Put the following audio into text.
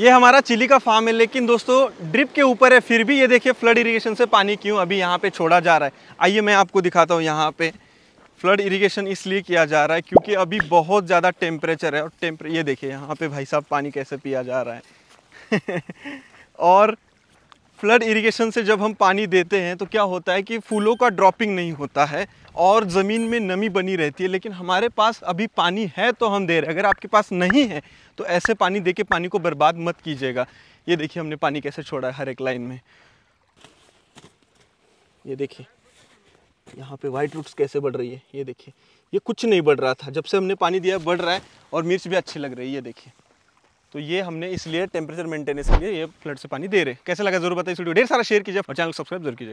ये हमारा चिली का फार्म है लेकिन दोस्तों ड्रिप के ऊपर है फिर भी ये देखिए फ्लड इरिगेशन से पानी क्यों अभी यहाँ पे छोड़ा जा रहा है आइए मैं आपको दिखाता हूँ यहाँ पे फ्लड इरिगेशन इसलिए किया जा रहा है क्योंकि अभी बहुत ज़्यादा टेम्परेचर है और टेम्परे ये देखिए यहाँ पे भाई साहब पानी कैसे पिया जा रहा है और फ्लड इरिगेशन से जब हम पानी देते हैं तो क्या होता है कि फूलों का ड्रॉपिंग नहीं होता है और ज़मीन में नमी बनी रहती है लेकिन हमारे पास अभी पानी है तो हम दे रहे अगर आपके पास नहीं है तो ऐसे पानी दे के पानी को बर्बाद मत कीजिएगा ये देखिए हमने पानी कैसे छोड़ा है हर एक लाइन में ये देखिए यहाँ पे वाइट रूट्स कैसे बढ़ रही है ये देखिए ये कुछ नहीं बढ़ रहा था जब से हमने पानी दिया बढ़ रहा है और मिर्च भी अच्छी लग रही है ये देखिए तो ये हमने इसलिए टेम्परेचर मेंटेनेंस के लिए ये फ्लड से पानी दे रहे कैसे लगा जरूर बताइए वीडियो ढेर सारा शेयर कीजिए और चैनल सब्सक्राइब जरूर कीजिए